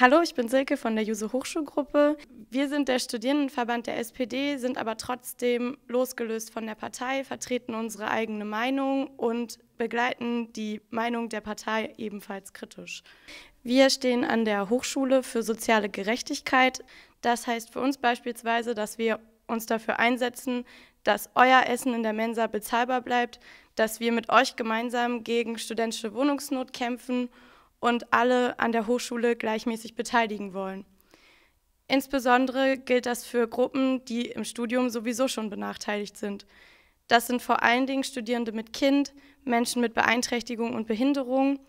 Hallo, ich bin Silke von der Juse Hochschulgruppe. Wir sind der Studierendenverband der SPD, sind aber trotzdem losgelöst von der Partei, vertreten unsere eigene Meinung und begleiten die Meinung der Partei ebenfalls kritisch. Wir stehen an der Hochschule für soziale Gerechtigkeit. Das heißt für uns beispielsweise, dass wir uns dafür einsetzen, dass euer Essen in der Mensa bezahlbar bleibt, dass wir mit euch gemeinsam gegen studentische Wohnungsnot kämpfen und alle an der Hochschule gleichmäßig beteiligen wollen. Insbesondere gilt das für Gruppen, die im Studium sowieso schon benachteiligt sind. Das sind vor allen Dingen Studierende mit Kind, Menschen mit Beeinträchtigung und Behinderung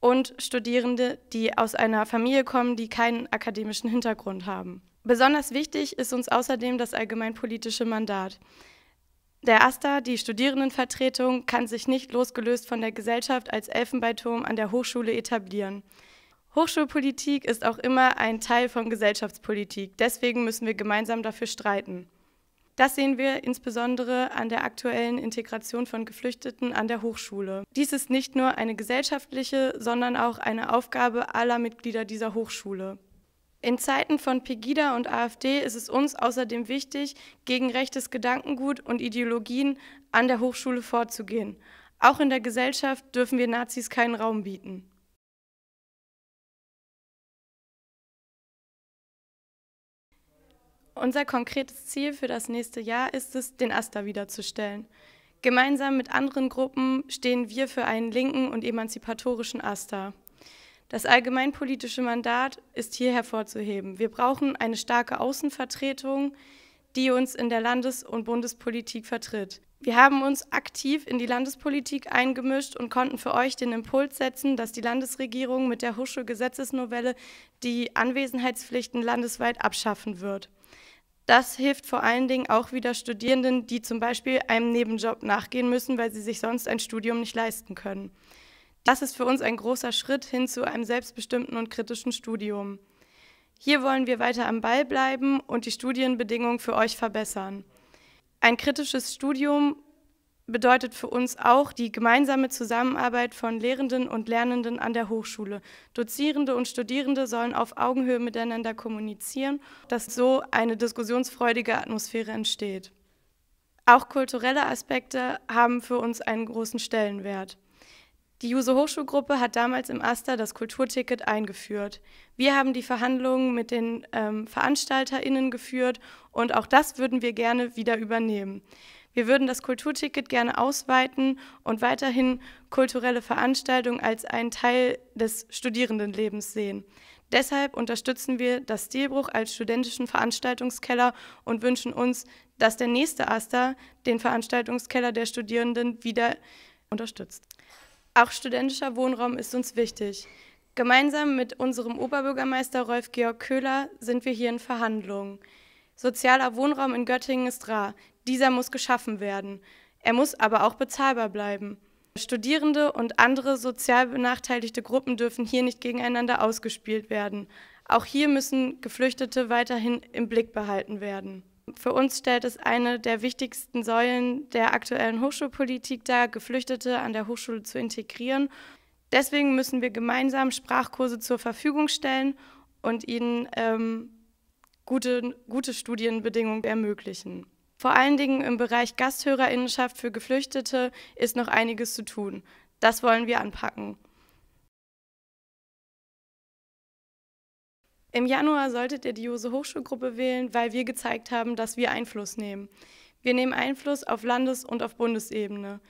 und Studierende, die aus einer Familie kommen, die keinen akademischen Hintergrund haben. Besonders wichtig ist uns außerdem das allgemeinpolitische Mandat. Der AStA, die Studierendenvertretung, kann sich nicht losgelöst von der Gesellschaft als Elfenbeinturm an der Hochschule etablieren. Hochschulpolitik ist auch immer ein Teil von Gesellschaftspolitik. Deswegen müssen wir gemeinsam dafür streiten. Das sehen wir insbesondere an der aktuellen Integration von Geflüchteten an der Hochschule. Dies ist nicht nur eine gesellschaftliche, sondern auch eine Aufgabe aller Mitglieder dieser Hochschule. In Zeiten von Pegida und AfD ist es uns außerdem wichtig, gegen rechtes Gedankengut und Ideologien an der Hochschule vorzugehen. Auch in der Gesellschaft dürfen wir Nazis keinen Raum bieten. Unser konkretes Ziel für das nächste Jahr ist es, den Asta wiederzustellen. Gemeinsam mit anderen Gruppen stehen wir für einen linken und emanzipatorischen Asta. Das allgemeinpolitische Mandat ist hier hervorzuheben. Wir brauchen eine starke Außenvertretung, die uns in der Landes- und Bundespolitik vertritt. Wir haben uns aktiv in die Landespolitik eingemischt und konnten für euch den Impuls setzen, dass die Landesregierung mit der Husche Gesetzesnovelle die Anwesenheitspflichten landesweit abschaffen wird. Das hilft vor allen Dingen auch wieder Studierenden, die zum Beispiel einem Nebenjob nachgehen müssen, weil sie sich sonst ein Studium nicht leisten können. Das ist für uns ein großer Schritt hin zu einem selbstbestimmten und kritischen Studium. Hier wollen wir weiter am Ball bleiben und die Studienbedingungen für euch verbessern. Ein kritisches Studium bedeutet für uns auch die gemeinsame Zusammenarbeit von Lehrenden und Lernenden an der Hochschule. Dozierende und Studierende sollen auf Augenhöhe miteinander kommunizieren, dass so eine diskussionsfreudige Atmosphäre entsteht. Auch kulturelle Aspekte haben für uns einen großen Stellenwert. Die Juso Hochschulgruppe hat damals im Aster das Kulturticket eingeführt. Wir haben die Verhandlungen mit den ähm, VeranstalterInnen geführt und auch das würden wir gerne wieder übernehmen. Wir würden das Kulturticket gerne ausweiten und weiterhin kulturelle Veranstaltungen als einen Teil des Studierendenlebens sehen. Deshalb unterstützen wir das Stilbruch als studentischen Veranstaltungskeller und wünschen uns, dass der nächste Aster den Veranstaltungskeller der Studierenden wieder unterstützt. Auch studentischer Wohnraum ist uns wichtig. Gemeinsam mit unserem Oberbürgermeister Rolf-Georg Köhler sind wir hier in Verhandlungen. Sozialer Wohnraum in Göttingen ist rar. Dieser muss geschaffen werden. Er muss aber auch bezahlbar bleiben. Studierende und andere sozial benachteiligte Gruppen dürfen hier nicht gegeneinander ausgespielt werden. Auch hier müssen Geflüchtete weiterhin im Blick behalten werden für uns stellt es eine der wichtigsten Säulen der aktuellen Hochschulpolitik dar, Geflüchtete an der Hochschule zu integrieren. Deswegen müssen wir gemeinsam Sprachkurse zur Verfügung stellen und ihnen ähm, gute, gute Studienbedingungen ermöglichen. Vor allen Dingen im Bereich Gasthörerinnenschaft für Geflüchtete ist noch einiges zu tun. Das wollen wir anpacken. Im Januar solltet ihr die Jose Hochschulgruppe wählen, weil wir gezeigt haben, dass wir Einfluss nehmen. Wir nehmen Einfluss auf Landes- und auf Bundesebene.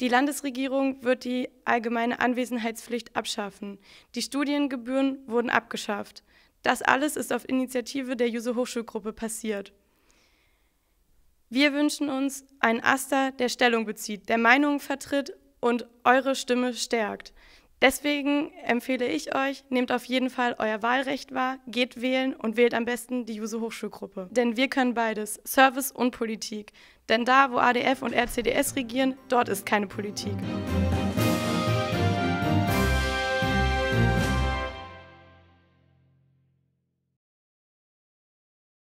Die Landesregierung wird die allgemeine Anwesenheitspflicht abschaffen. Die Studiengebühren wurden abgeschafft. Das alles ist auf Initiative der Juse Hochschulgruppe passiert. Wir wünschen uns einen Aster, der Stellung bezieht, der Meinungen vertritt und eure Stimme stärkt. Deswegen empfehle ich euch, nehmt auf jeden Fall euer Wahlrecht wahr, geht wählen und wählt am besten die Juso Hochschulgruppe. Denn wir können beides, Service und Politik. Denn da, wo ADF und RCDS regieren, dort ist keine Politik.